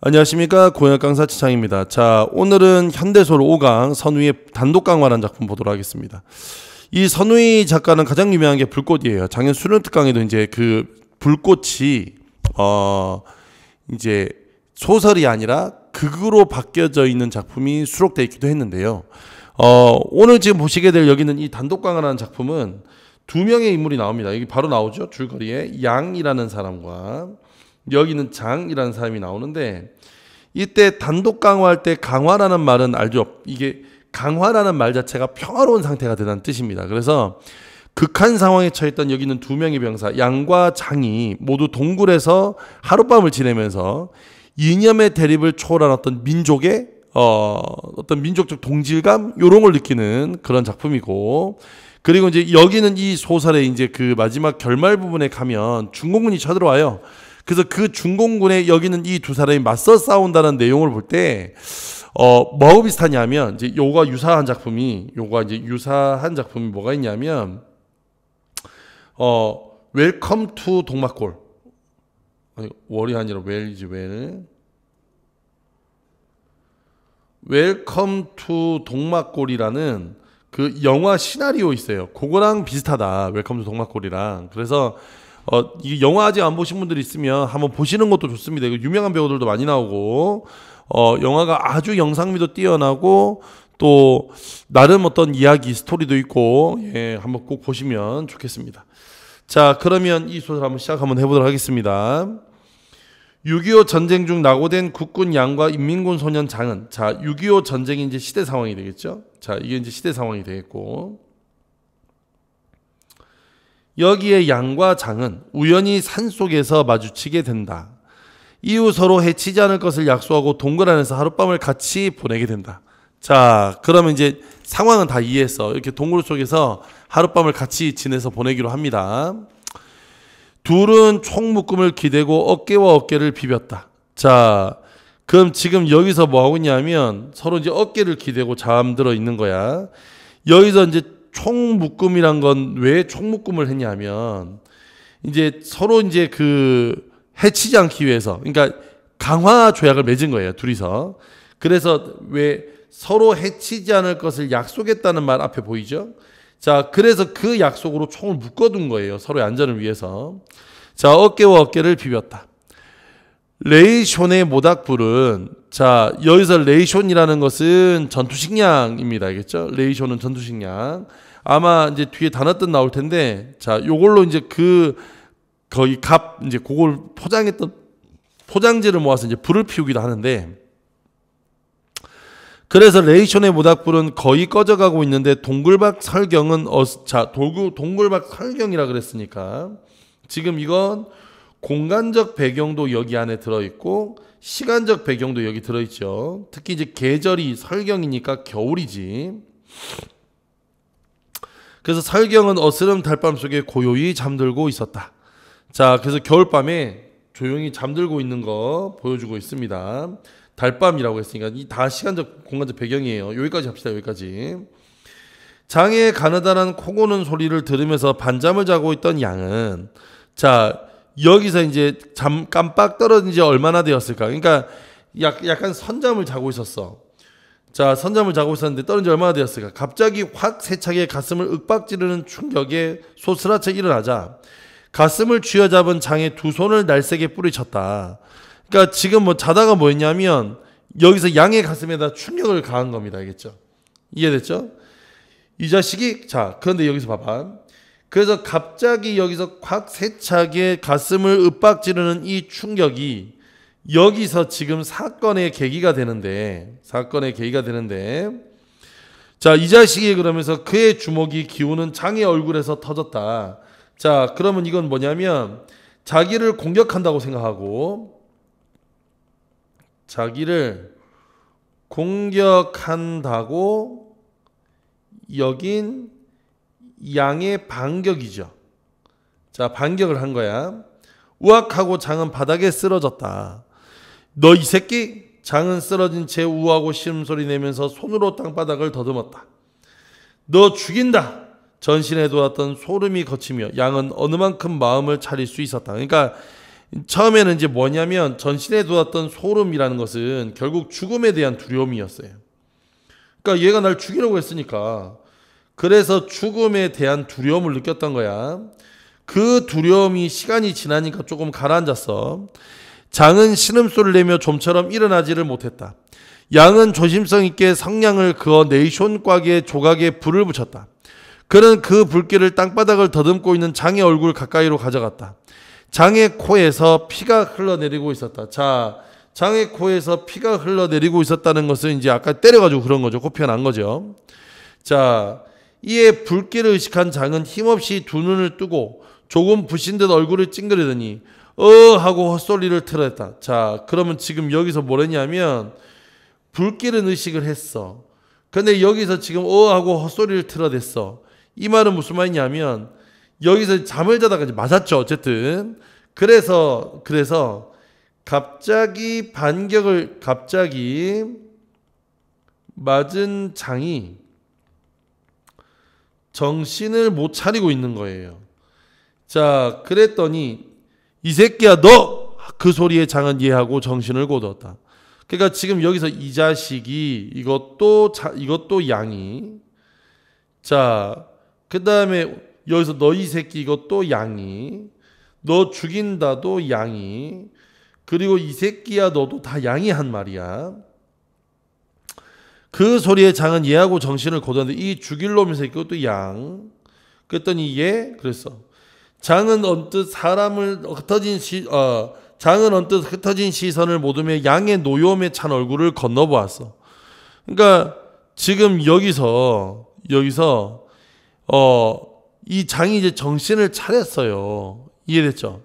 안녕하십니까 고약 강사 지창입니다. 자 오늘은 현대소로 5강 선우의 단독 강화라는 작품 보도록 하겠습니다. 이선우의 작가는 가장 유명한 게 불꽃이에요. 작년 수련특강에도 이제 그 불꽃이 어 이제 소설이 아니라 극으로 바뀌어져 있는 작품이 수록되어 있기도 했는데요. 어 오늘 지금 보시게 될 여기는 이 단독 강화라는 작품은 두 명의 인물이 나옵니다. 여기 바로 나오죠. 줄거리에 양이라는 사람과 여기는 장이라는 사람이 나오는데 이때 단독 강화할 때 강화라는 말은 알죠. 이게 강화라는 말 자체가 평화로운 상태가 되다는 뜻입니다. 그래서 극한 상황에 처했던 여기는 두 명의 병사 양과 장이 모두 동굴에서 하룻밤을 지내면서 이념의 대립을 초월한 어떤 민족의 어, 어떤 민족적 동질감 요런 걸 느끼는 그런 작품이고 그리고 이제 여기는 이 소설의 이제 그 마지막 결말 부분에 가면 중공군이 쳐들어와요. 그래서 그 중공군에 여기는 이 두 사람이 맞서 싸운다는 내용을 볼 때, 어, 뭐하고 비슷하냐면, 이제 요가 유사한 작품이, 요가 이제 유사한 작품이 뭐가 있냐면, 어, 웰컴 투 동막골. 아니, 월이 아니라 웰이지, 웰. 웰컴 투 동막골이라는 그 영화 시나리오 있어요. 그거랑 비슷하다. 웰컴 투 동막골이랑. 그래서 어, 이 영화 아직 안 보신 분들 있으면 한번 보시는 것도 좋습니다. 이거 유명한 배우들도 많이 나오고 어, 영화가 아주 영상미도 뛰어나고 또 나름 어떤 이야기 스토리도 있고 예, 한번 꼭 보시면 좋겠습니다. 자, 그러면 이 소설 한번 시작 한번 해보도록 하겠습니다. 6.25 전쟁 중 낙오된 국군 양과 인민군 소년 장은 자, 6.25 전쟁이 이제 시대 상황이 되겠죠? 자, 이게 이제 시대 상황이 되겠고. 여기에 양과 장은 우연히 산 속에서 마주치게 된다. 이후 서로 해치지 않을 것을 약속하고 동굴 안에서 하룻밤을 같이 보내게 된다. 자, 그러면 이제 상황은 다 이해했어. 이렇게 동굴 속에서 하룻밤을 같이 지내서 보내기로 합니다. 둘은 총묶음을 기대고 어깨와 어깨를 비볐다. 자, 그럼 지금 여기서 뭐 하고 있냐면 서로 이제 어깨를 기대고 잠들어 있는 거야. 여기서 이제 총묶음이란 건 왜 총묶음을 했냐면 이제 서로 이제 그 해치지 않기 위해서 그러니까 강화 조약을 맺은 거예요 둘이서 그래서 왜 서로 해치지 않을 것을 약속했다는 말 앞에 보이죠 자, 그래서 그 약속으로 총을 묶어둔 거예요. 서로의 안전을 위해서. 자, 어깨와 어깨를 비볐다. 레이션의 모닥불은 자 여기서 레이션이라는 것은 전투식량입니다, 알겠죠? 레이션은 전투식량. 아마 이제 뒤에 단어뜻 나올 텐데 자 요걸로 이제 그 거기 갑 이제 그걸 포장했던 포장지를 모아서 이제 불을 피우기도 하는데 그래서 레이션의 모닥불은 거의 꺼져가고 있는데 동굴박 설경은 어, 자 돌구 동굴박 설경이라 그랬으니까 지금 이건 공간적 배경도 여기 안에 들어 있고 시간적 배경도 여기 들어 있죠. 특히 이제 계절이 설경이니까 겨울이지. 그래서 설경은 어스름 달밤 속에 고요히 잠들고 있었다. 자, 그래서 겨울밤에 조용히 잠들고 있는 거 보여주고 있습니다. 달밤이라고 했으니까 이 다 시간적 공간적 배경이에요. 여기까지 합시다. 여기까지. 장에 가느다란 코고는 소리를 들으면서 반잠을 자고 있던 양은 자 여기서 이제 잠 깜빡 떨어진 지 얼마나 되었을까? 그러니까 약, 약간 선잠을 자고 있었어. 자 선잠을 자고 있었는데 떨어진 지 얼마나 되었을까? 갑자기 확 세차게 가슴을 윽박지르는 충격에 소스라쳐 일어나자 가슴을 쥐어잡은 장의 두 손을 날색에 뿌리쳤다. 그러니까 지금 뭐 자다가 뭐였냐면 여기서 양의 가슴에다 충격을 가한 겁니다. 알겠죠? 이해됐죠? 이 자식이 자 그런데 여기서 봐봐. 그래서 갑자기 여기서 꽉 세차게 가슴을 윽박지르는 이 충격이 여기서 지금 사건의 계기가 되는데 사건의 계기가 되는데 자이 자식이 그러면서 그의 주먹이 기우는 장의 얼굴에서 터졌다. 자 그러면 이건 뭐냐면 자기를 공격한다고 생각하고 자기를 공격한다고 여긴 양의 반격이죠. 자, 반격을 한 거야. 우악하고 장은 바닥에 쓰러졌다. 너 이 새끼! 장은 쓰러진 채 우하고 시음소리 내면서 손으로 땅바닥을 더듬었다. 너 죽인다! 전신에 돌았던 소름이 거치며 양은 어느 만큼 마음을 차릴 수 있었다. 그러니까 처음에는 이제 뭐냐면 전신에 돋았던 소름이라는 것은 결국 죽음에 대한 두려움이었어요. 그러니까 얘가 날 죽이려고 했으니까 그래서 죽음에 대한 두려움을 느꼈던 거야. 그 두려움이 시간이 지나니까 조금 가라앉았어. 장은 신음소리를 내며 좀처럼 일어나지를 못했다. 양은 조심성 있게 성냥을 그어 네이션 꽉의 조각에 불을 붙였다. 그는 그 불길을 땅바닥을 더듬고 있는 장의 얼굴 가까이로 가져갔다. 장의 코에서 피가 흘러내리고 있었다. 자, 장의 코에서 피가 흘러내리고 있었다는 것은 이제 아까 때려가지고 그런 거죠. 코피난 거죠. 자, 이에 불길을 의식한 장은 힘없이 두 눈을 뜨고 조금 부신 듯 얼굴을 찡그리더니 어 하고 헛소리를 틀어댔다. 자, 그러면 지금 여기서 뭐랬냐면 불길은 의식을 했어. 근데 여기서 지금 어 하고 헛소리를 틀어댔어. 이 말은 무슨 말이냐면 여기서 잠을 자다가 이제 맞았죠. 어쨌든 그래서 그래서 갑자기 반격을 갑자기 맞은 장이 정신을 못 차리고 있는 거예요. 자, 그랬더니 이 새끼야 너 그 소리에 장은 이해하고 정신을 고뒀다. 그러니까 지금 여기서 이 자식이 이것도 자, 이것도 양이 자, 그다음에 여기서 너희 새끼 이것도 양이 너 죽인다도 양이 그리고 이 새끼야 너도 다 양이 한 말이야. 그 소리에 장은 얘하고 정신을 거뒀는데 이 죽일 놈이 새끼 그것도 양. 그랬더니 얘 그랬어. 장은 언뜻 사람을 흩어진 시 어, 장은 언뜻 흩어진 시선을 모둠에 양의 노여움에 찬 얼굴을 건너보았어. 그러니까 지금 여기서 여기서 어이 장이 이제 정신을 차렸어요. 이해됐죠?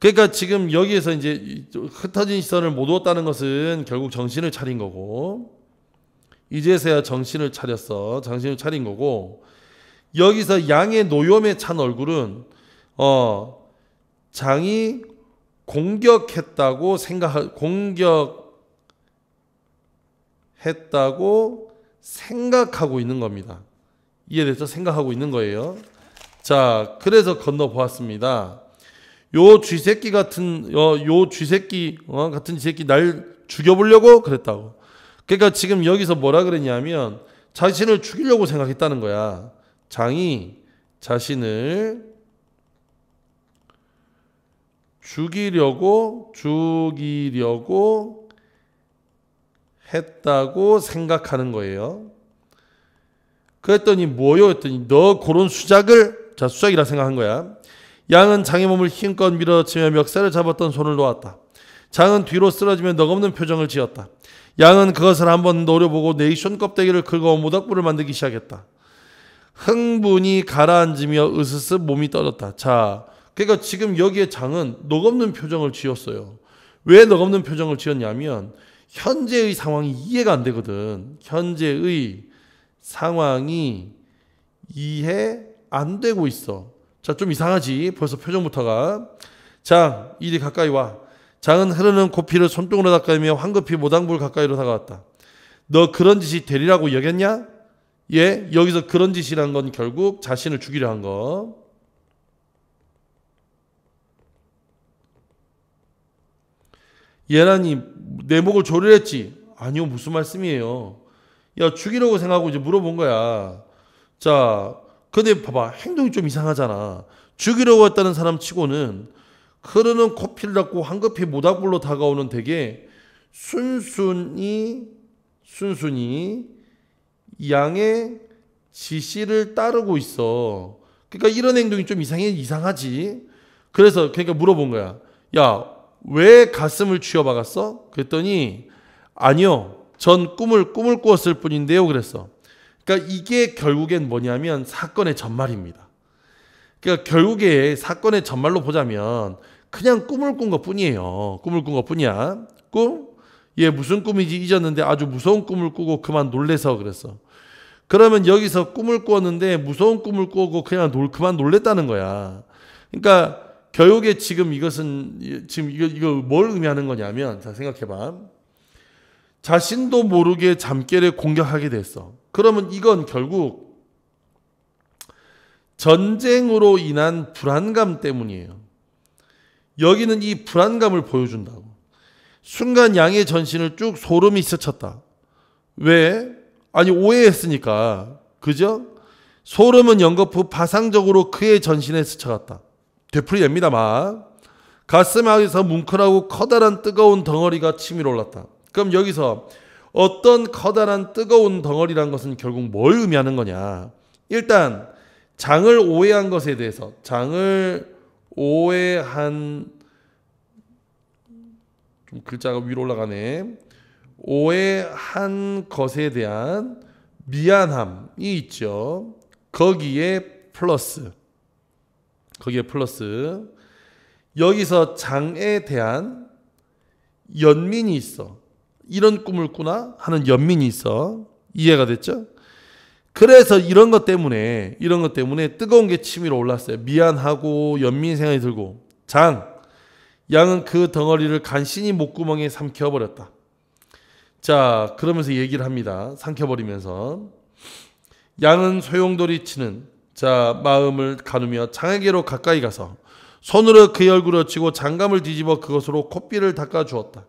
그러니까 지금 여기에서 이제 흩어진 시선을 못 얻었다는 것은 결국 정신을 차린 거고, 이제서야 정신을 차렸어. 정신을 차린 거고, 여기서 양의 노염에 찬 얼굴은, 어, 장이 공격했다고 생각, 공격했다고 생각하고 있는 겁니다. 이해됐죠? 생각하고 있는 거예요. 자, 그래서 건너 보았습니다. 요 쥐새끼 같은 요, 어, 요 쥐새끼 어, 같은 쥐새끼 날 죽여보려고 그랬다고. 그러니까 지금 여기서 뭐라 그랬냐면 자신을 죽이려고 생각했다는 거야. 장이 자신을 죽이려고 죽이려고 했다고 생각하는 거예요. 그랬더니 뭐요? 했더니 너 그런 수작을 자 수작이라 생각한 거야. 양은 장의 몸을 힘껏 밀어치며 멱살을 잡았던 손을 놓았다. 장은 뒤로 쓰러지며 너없는 표정을 지었다. 양은 그것을 한번 노려보고 네이션 껍데기를 긁어 모닥불을 만들기 시작했다. 흥분이 가라앉으며 으스스 몸이 떨었다. 자, 그러니까 지금 여기에 장은 녹없는 표정을 지었어요. 왜 녹없는 표정을 지었냐면 현재의 상황이 이해가 안 되거든. 현재의 상황이 이해 안 되고 있어. 자, 좀 이상하지? 벌써 표정부터가. 자, 이리 가까이 와. 장은 흐르는 코피를 손등으로 닦으며 황급히 모당불 가까이로 다가왔다. 너 그런 짓이 되리라고 여겼냐? 예, 여기서 그런 짓이란 건 결국 자신을 죽이려 한 거. 예란이 내 목을 조리했지. 아니요, 무슨 말씀이에요. 야, 죽이려고 생각하고 이제 물어본 거야. 자, 그런데 봐봐. 행동이 좀 이상하잖아. 죽이러 왔다는 사람 치고는 흐르는 커피를 닦고 황급히 모닥불로 다가오는 되게 순순히 순순히 양의 지시를 따르고 있어. 그러니까 이런 행동이 좀 이상해 이상하지. 그래서 그러니까 물어본 거야. 야, 왜 가슴을 쥐어박았어? 그랬더니 아니요. 전 꿈을 꿈을 꾸었을 뿐인데요. 그랬어. 그러니까 이게 결국엔 뭐냐면 사건의 전말입니다. 그러니까 결국에 사건의 전말로 보자면 그냥 꿈을 꾼 것 뿐이에요. 꿈을 꾼 것 뿐이야. 꿈? 얘 무슨 꿈인지 잊었는데 아주 무서운 꿈을 꾸고 그만 놀래서 그랬어. 그러면 여기서 꿈을 꾸었는데 무서운 꿈을 꾸고 그냥 놀, 그만 놀랬다는 거야. 그러니까 결국에 지금 이것은 지금 이거, 이거 뭘 의미하는 거냐면 자 생각해봐. 자신도 모르게 잠결에 공격하게 됐어. 그러면 이건 결국 전쟁으로 인한 불안감 때문이에요. 여기는 이 불안감을 보여준다고. 순간 양의 전신을 쭉 소름이 스쳤다. 왜? 아니 오해했으니까. 그죠? 소름은 연거푸 파상적으로 그의 전신에 스쳐갔다. 되풀이됩니다 막. 가슴 에서 뭉클하고 커다란 뜨거운 덩어리가 치밀어 올랐다. 그럼 여기서 어떤 커다란 뜨거운 덩어리란 것은 결국 뭘 의미하는 거냐? 일단 장을 오해한 것에 대해서 장을 오해한 좀 글자가 위로 올라가네. 오해한 것에 대한 미안함이 있죠. 거기에 플러스 거기에 플러스 여기서 장에 대한 연민이 있어. 이런 꿈을 꾸나 하는 연민이 있어. 이해가 됐죠? 그래서 이런 것 때문에 이런 것 때문에 뜨거운 게 치밀어 올랐어요. 미안하고 연민 생각이 들고 장 양은 그 덩어리를 간신히 목구멍에 삼켜 버렸다. 자, 그러면서 얘기를 합니다. 삼켜 버리면서 양은 소용돌이치는 자 마음을 가누며 장에게로 가까이 가서 손으로 그 얼굴을 치고 장갑을 뒤집어 그것으로 코피를 닦아 주었다.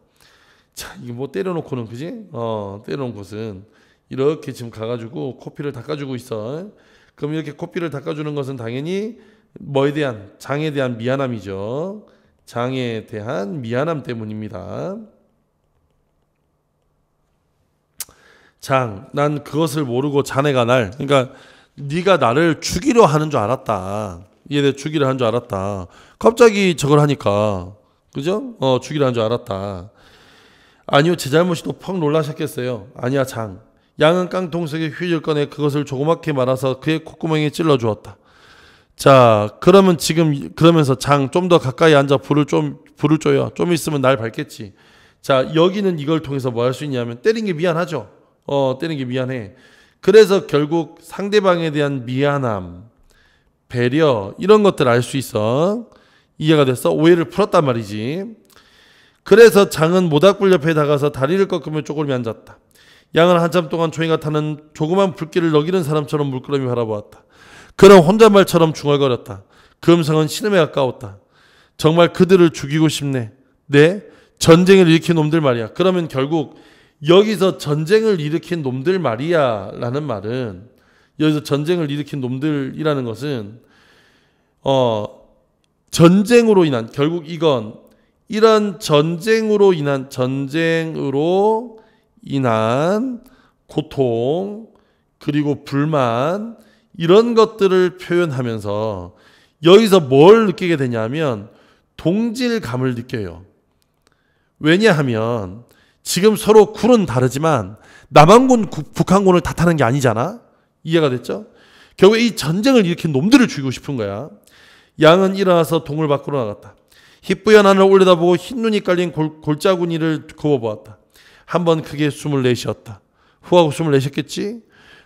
자, 이거뭐 때려놓고는 그지? 어, 때려놓은 것은 이렇게 지금 가가지고 코피를 닦아주고 있어. 그럼 이렇게 코피를 닦아주는 것은 당연히 뭐에 대한 장에 대한 미안함이죠. 장에 대한 미안함 때문입니다. 장, 난 그것을 모르고 자네가 날, 그러니까 네가 나를 죽이려 하는 줄 알았다. 얘네 죽이려 하는 줄 알았다. 갑자기 저걸 하니까, 그죠? 어, 죽이려 하는 줄 알았다. 아니요, 제잘못이또 퍽 놀라셨겠어요. 아니야, 장. 양은 깡통색의 휴지를 꺼내 그것을 조그맣게 말아서 그의 콧구멍에 찔러 주었다. 자, 그러면 지금 그러면서 장 좀 더 가까이 앉아 불을 좀 불을 쪼여. 좀 있으면 날 밝겠지. 자, 여기는 이걸 통해서 뭐 할 수 있냐면 때린 게 미안하죠. 어, 때린 게 미안해. 그래서 결국 상대방에 대한 미안함, 배려 이런 것들 알 수 있어. 이해가 됐어? 오해를 풀었단 말이지. 그래서 장은 모닥불 옆에 다가서 다리를 꺾으며 쪼그름 앉았다. 양은 한참 동안 초이가 타는 조그만 불길을 너기는 사람처럼 물끄러미 바라보았다. 그는 혼잣말처럼 중얼거렸다. 그 음성은 신음에 가까웠다. 정말 그들을 죽이고 싶네. 네? 전쟁을 일으킨 놈들 말이야. 그러면 결국 여기서 전쟁을 일으킨 놈들 말이야 라는 말은 여기서 전쟁을 일으킨 놈들이라는 것은 어 전쟁으로 인한 결국 이건 이런 전쟁으로 인한 전쟁으로 인한 고통 그리고 불만 이런 것들을 표현하면서 여기서 뭘 느끼게 되냐면 동질감을 느껴요. 왜냐하면 지금 서로 군은 다르지만 남한군 북한군을 다타는게 아니잖아. 이해가 됐죠? 결국이 전쟁을 일으킨 놈들을 죽이고 싶은 거야. 양은 일어나서 동을 밖으로 나갔다. 희뿌연 하늘 올려다보고 흰 눈이 깔린 골, 짜구니를 그어보았다. 한 번 크게 숨을 내쉬었다. 후하고 숨을 내셨겠지?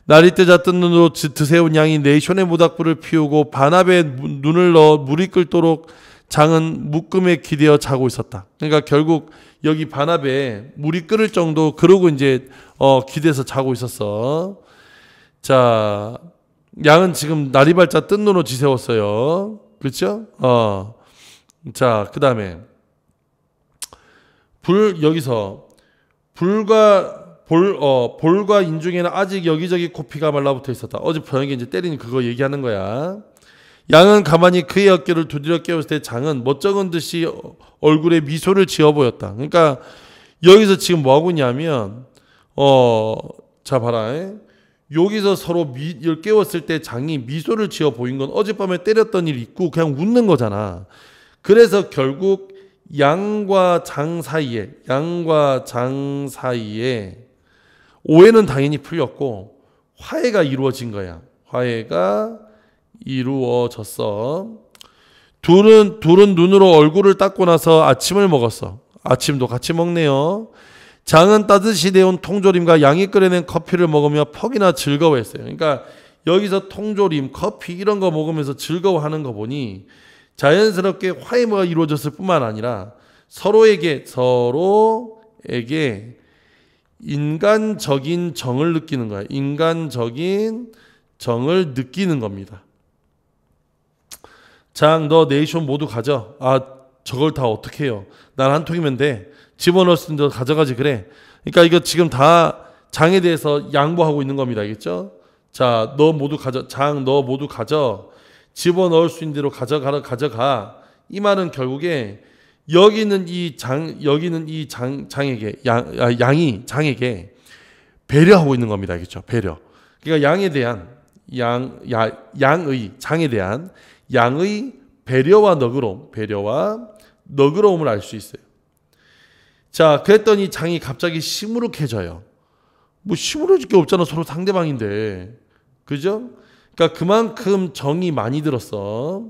날이 뜨자 뜬 눈으로 드세운 양이 네이션 모닥불을 피우고 반합에 눈을 넣어 물이 끓도록 장은 묶음에 기대어 자고 있었다. 그러니까 결국 여기 반합에 물이 끓을 정도 그러고 이제 어, 기대서 자고 있었어. 자, 양은 지금 날이 밝자 뜬 눈으로 지새웠어요. 그렇죠? 어. 자, 그 다음에 불 여기서 불과 볼, 어, 볼과 인중에는 아직 여기저기 코피가 말라붙어 있었다. 어제 저녁에 이제 때린 그거 얘기하는 거야. 양은 가만히 그의 어깨를 두드려 깨웠을 때 장은 멋쩍은 듯이 얼굴에 미소를 지어 보였다. 그러니까 여기서 지금 뭐 하고 있냐면 어, 자 봐라. 여기서 서로 미, 깨웠을 때 장이 미소를 지어 보인 건 어젯밤에 때렸던 일 있고 그냥 웃는 거잖아. 그래서 결국 양과 장 사이에 양과 장 사이에 오해는 당연히 풀렸고 화해가 이루어진 거야. 화해가 이루어졌어. 둘은 둘은 눈으로 얼굴을 닦고 나서 아침을 먹었어. 아침도 같이 먹네요. 장은 따뜻이 데운 통조림과 양이 끓여낸 커피를 먹으며 퍽이나 즐거워했어요. 그러니까 여기서 통조림, 커피 이런 거 먹으면서 즐거워하는 거 보니 자연스럽게 화해가 이루어졌을 뿐만 아니라 서로에게 서로에게 인간적인 정을 느끼는 거야 인간적인 정을 느끼는 겁니다. 장, 너 네이션 모두 가져. 아, 저걸 다 어떻게 해요? 난 한 통이면 돼. 집어넣었으니 가져가지 그래. 그러니까 이거 지금 다 장에 대해서 양보하고 있는 겁니다. 알겠죠? 자, 너 모두 가져. 장, 너 모두 가져. 집어넣을 수 있는 대로 가져가라 가져가. 이 말은 결국에 여기 있는 이 장, 여기 있는 이 장, 장에게, 양, 아, 양이 장에게 배려하고 있는 겁니다. 그렇죠? 배려. 그러니까 양에 대한, 양, 야, 양의, 장에 대한 양의 배려와 너그러움, 배려와 너그러움을 알 수 있어요. 자, 그랬더니 장이 갑자기 시무룩해져요. 뭐시무룩해질게 없잖아. 서로 상대방인데. 그죠? 그러니까 그만큼 정이 많이 들었어.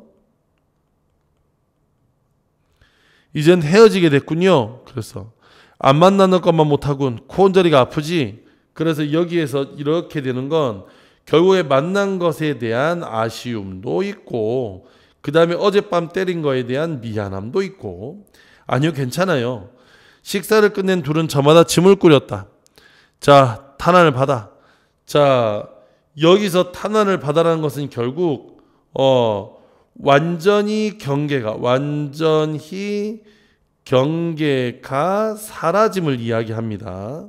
이젠 헤어지게 됐군요. 그래서 안 만나는 것만 못하군. 코원자리가 아프지. 그래서 여기에서 이렇게 되는 건 결국에 만난 것에 대한 아쉬움도 있고 그 다음에 어젯밤 때린 거에 대한 미안함도 있고 아니요 괜찮아요. 식사를 끝낸 둘은 저마다 짐을 꾸렸다. 자 탄환을 받아. 자 여기서 탄환을 받아라는 것은 결국 어 완전히 경계가 완전히 경계가 사라짐을 이야기합니다.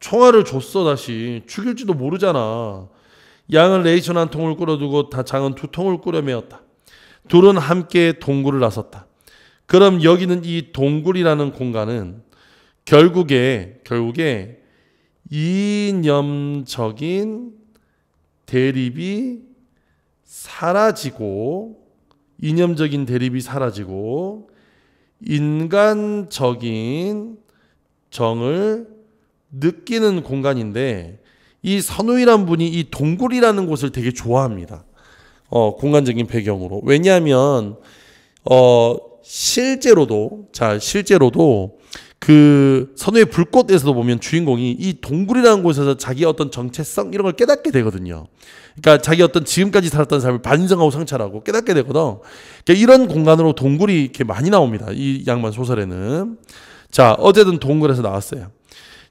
총알을 줬어 다시 죽일지도 모르잖아. 양은 레이션 한 통을 끌어두고 다 장은 두 통을 꾸려매었다. 둘은 함께 동굴을 나섰다. 그럼 여기는 이 동굴이라는 공간은 결국에 결국에 이념적인 대립이 사라지고 이념적인 대립이 사라지고 인간적인 정을 느끼는 공간인데 이 선우이란 분이 이 동굴이라는 곳을 되게 좋아합니다. 어, 공간적인 배경으로. 왜냐하면 어, 실제로도 자, 실제로도 그 선우의 불꽃에서도 보면 주인공이 이 동굴이라는 곳에서 자기 어떤 정체성 이런 걸 깨닫게 되거든요. 그러니까 자기 어떤 지금까지 살았던 삶을 반성하고 상처하고 깨닫게 되거든. 그러니까 이런 공간으로 동굴이 이렇게 많이 나옵니다. 이 양반 소설에는. 자, 어제든 동굴에서 나왔어요.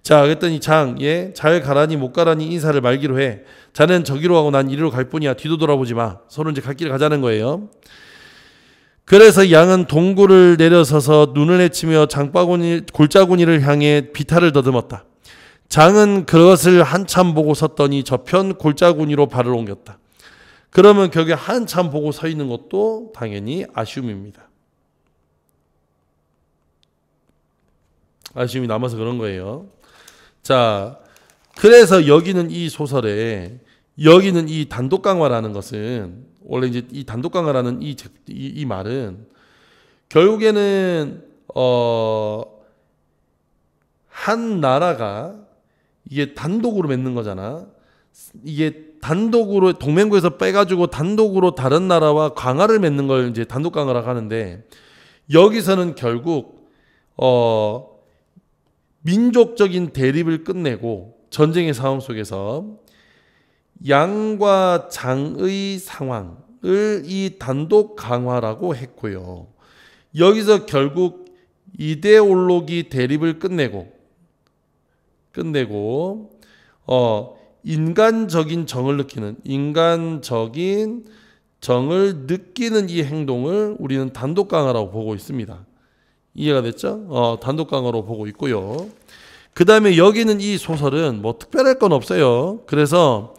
자, 그랬더니 장, 예, 잘 가라니 못 가라니 인사를 말기로 해. 자는 저기로 하고 난 이리로 갈 뿐이야. 뒤도 돌아보지 마. 서로 이제 갈 길을 가자는 거예요. 그래서 양은 동굴을 내려서서 눈을 헤치며 장바구니 골짜구니를 향해 비탈을 더듬었다. 장은 그것을 한참 보고 섰더니 저편 골짜구니로 발을 옮겼다. 그러면 격에 한참 보고 서 있는 것도 당연히 아쉬움입니다. 아쉬움이 남아서 그런 거예요. 자, 그래서 여기는 이 소설에 여기는 이 단독 강화라는 것은 원래 이제 이 단독 강화라는 이, 이, 이 말은 결국에는 어, 한 나라가 이게 단독으로 맺는 거잖아. 이게 단독으로 동맹국에서 빼가지고 단독으로 다른 나라와 강화를 맺는 걸 이제 단독 강화라고 하는데 여기서는 결국 어 민족적인 대립을 끝내고 전쟁의 상황 속에서 양과 장의 상황을 이 단독 강화라고 했고요. 여기서 결국 이데올로기 대립을 끝내고 끝내고 어 인간적인 정을 느끼는 인간적인 정을 느끼는 이 행동을 우리는 단독 강화라고 보고 있습니다. 이해가 됐죠? 어, 단독 강화로 보고 있고요. 그 다음에 여기는 이 소설은 뭐 특별할 건 없어요. 그래서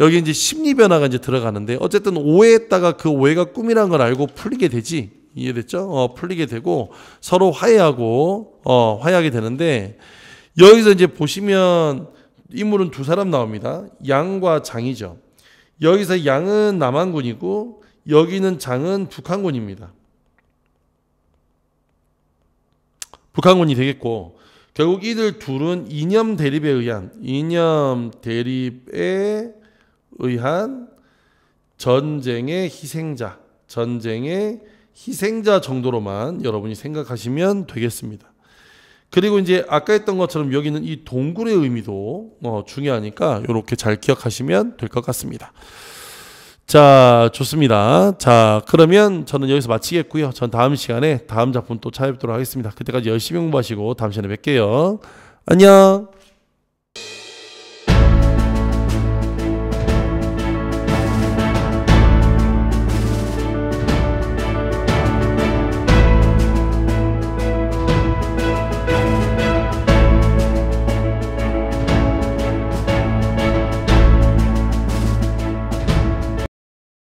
여기 이제 심리 변화가 이제 들어가는데 어쨌든 오해했다가 그 오해가 꿈이란걸 알고 풀리게 되지 이해됐죠? 어, 풀리게 되고 서로 화해하고 어, 화해하게 되는데 여기서 이제 보시면 인물은 두 사람 나옵니다. 양과 장이죠. 여기서 양은 남한군이고 여기는 장은 북한군입니다. 북한군이 되겠고 결국 이들 둘은 이념 대립에 의한 이념 대립에 의한 전쟁의 희생자, 전쟁의 희생자 정도로만 여러분이 생각하시면 되겠습니다. 그리고 이제 아까 했던 것처럼 여기는 이 동굴의 의미도 어, 중요하니까 이렇게 잘 기억하시면 될 것 같습니다. 자, 좋습니다. 자, 그러면 저는 여기서 마치겠고요. 전 다음 시간에 다음 작품 또 찾아뵙도록 하겠습니다. 그때까지 열심히 공부하시고 다음 시간에 뵐게요. 안녕.